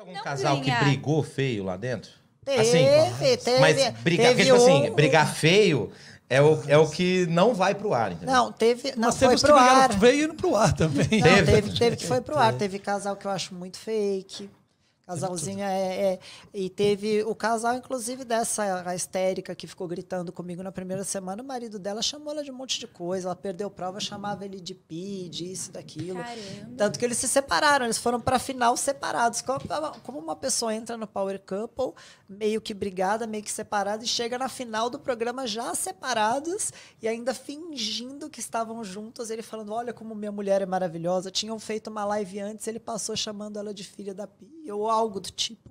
algum não casal que brigou feio lá dentro? Assim, teve, assim, teve. Mas brigar, teve porque, tipo assim, um... assim, brigar feio é o, é o que não vai pro ar, entendeu? Não, teve. Não, foi teve pro que ar. veio indo pro ar também. Não, teve, teve, teve que foi pro ar. Teve casal que eu acho muito fake. Casalzinha é, é, E teve o casal, inclusive, dessa histérica que ficou gritando comigo na primeira semana. O marido dela chamou ela de um monte de coisa. Ela perdeu prova, chamava ele de pi, disso, daquilo. Caramba. Tanto que eles se separaram. Eles foram para final separados. Como uma pessoa entra no Power Couple, meio que brigada, meio que separada, e chega na final do programa já separados e ainda fingindo que estavam juntos. Ele falando: Olha como minha mulher é maravilhosa. Tinham feito uma live antes, ele passou chamando ela de filha da pi. Ou algo do tipo.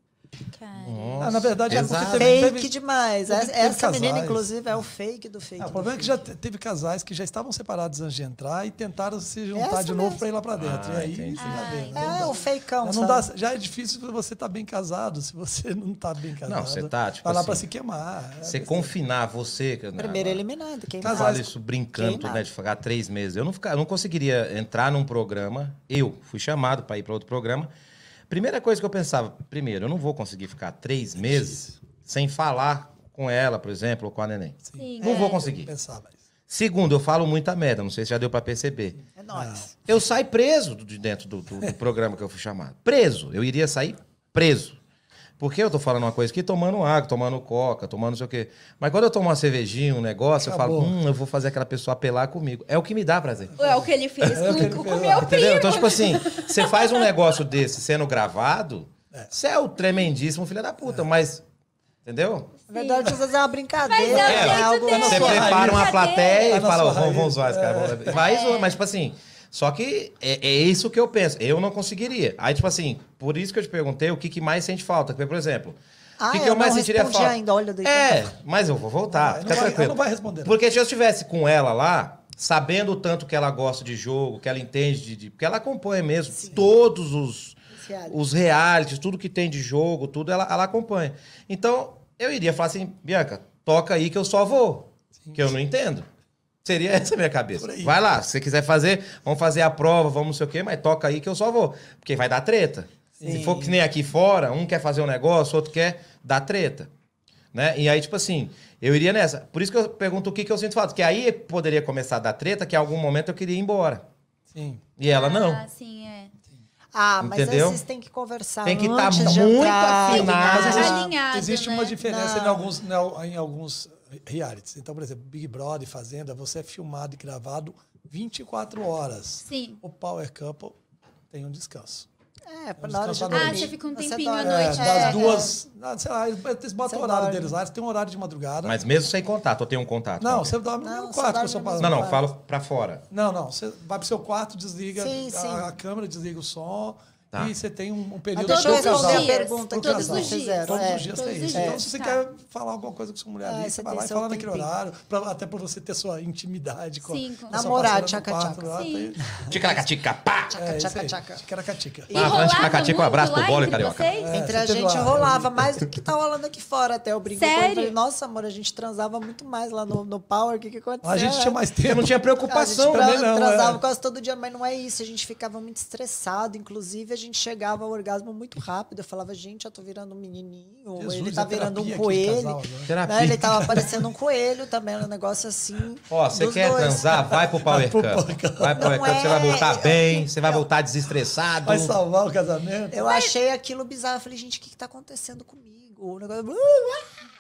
Ah, na verdade, é porque teve, fake teve, demais. Teve, Essa casais. menina, inclusive, é o fake do fake. Ah, o problema é que já teve casais que já estavam separados antes de entrar e tentaram se juntar Essa de novo para ir lá para dentro. Ah, e aí, ah, vê, né? É, dá, o feicão. Não dá, já é difícil você estar tá bem casado se você não está bem casado. Não, você tá, tipo. Tá lá assim, para se queimar. É você é, confinar você. Primeiro ah, eliminado. quem Casais, falo isso brincando, né? De ficar três meses. Eu não, ficar, eu não conseguiria entrar num programa. Eu fui chamado para ir para outro programa Primeira coisa que eu pensava, primeiro, eu não vou conseguir ficar três meses sem falar com ela, por exemplo, ou com a neném. Sim. Não é, vou conseguir. Pensar, mas... Segundo, eu falo muita merda, não sei se já deu para perceber. É nóis. Eu saio preso de dentro do, do, do programa que eu fui chamado. Preso. Eu iria sair preso. Porque eu tô falando uma coisa aqui, tomando água, tomando coca, tomando não sei o quê. Mas quando eu tomo uma cervejinha, um negócio, Acabou. eu falo, hum, eu vou fazer aquela pessoa apelar comigo. É o que me dá prazer. É o que ele fez é com, ele com, com meu Entendeu? Então, tipo assim, você faz um negócio desse sendo gravado, é. você é o tremendíssimo filho da puta, é. mas... Entendeu? Na verdade, você vezes é uma brincadeira. Mas é, né? é algo... Você prepara uma plateia e fala, vamos, vamos zoar esse cara. Vai zoar, mas tipo assim... Só que é, é, isso que eu penso. Eu não conseguiria. Aí, tipo assim, por isso que eu te perguntei o que, que mais sente falta. por exemplo, ah, o que, que eu, eu mais sentiria falta? Ainda, olha, daí, é, mas eu vou voltar. Não, fica vai, tranquilo. não vai responder. Porque se eu estivesse com ela lá, sabendo o tanto que ela gosta de jogo, que ela entende de. de porque ela acompanha mesmo Sim. todos os. Reality. Os realities, tudo que tem de jogo, tudo, ela, ela acompanha. Então, eu iria falar assim, Bianca, toca aí que eu só vou. Sim. Que eu não entendo. Seria essa a minha cabeça. Vai lá, se você quiser fazer, vamos fazer a prova, vamos não sei o quê, mas toca aí que eu só vou. Porque vai dar treta. Sim. Se for que nem aqui fora, um quer fazer um negócio, outro quer dar treta. Né? E aí, tipo assim, eu iria nessa. Por isso que eu pergunto o que, que eu sinto falta. Que aí poderia começar a dar treta, que em algum momento eu queria ir embora. Sim. E ela ah, não. sim, é. Ah, mas Entendeu? aí vocês têm que conversar Tem que estar tá muito afinado. Tá existe, alinhado, existe né? uma diferença não. em alguns, em alguns realities. Então, por exemplo, Big Brother, Fazenda, você é filmado e gravado 24 horas. Sim. O Power Couple tem um descanso. É, pra é na hora de dormir. Ah, você fica um tempinho à noite. É, é, das duas, é. Ah, sei lá, eles botam o horário deles lá, eles têm um horário de madrugada. Mas mesmo sem contato, eu tenho um contato. Não, você dorme não, no quarto com seu Não, não, falo pra fora. Não, não, você vai pro seu quarto, desliga sim, a, sim. a câmera, desliga o som Tá. E você tem um, um período... Até todos casal, os dias. Pergunta que todos os dias. Todos é. os dias tem isso. Então, se você tá. quer falar alguma coisa com sua mulher ah, ali, ah, você vai lá e fala naquele horário, pra, até para você ter sua intimidade com, Sim, com a Namorar, tchaca-tchaca. Tchaca-tchaca, pá! Tchaca-tchaca. É, tchaca-tchaca. E rolava um abraço pro bolo, carioca. É, Entre a gente rolava mais do que tá rolando aqui fora até. Eu brinco Nossa, amor, a gente transava muito mais lá no Power. O que aconteceu? A gente tinha mais tempo. Não tinha preocupação também, né? não. Transava quase todo dia, mas não é isso. A gente ficava muito estressado, inclusive gente chegava ao orgasmo muito rápido. Eu falava, gente, eu tô virando um menininho. Jesus, ele é tá virando um coelho. Casal, né? Né? Ele tava parecendo um coelho também, um negócio assim. Ó, oh, você quer dois. transar? Vai pro Power Cup. Vai pro Power Cup, você vai é. voltar bem, você vai voltar desestressado. Vai salvar o casamento. Eu Mas... achei aquilo bizarro. Eu falei, gente, o que que tá acontecendo comigo? O negócio... Uh,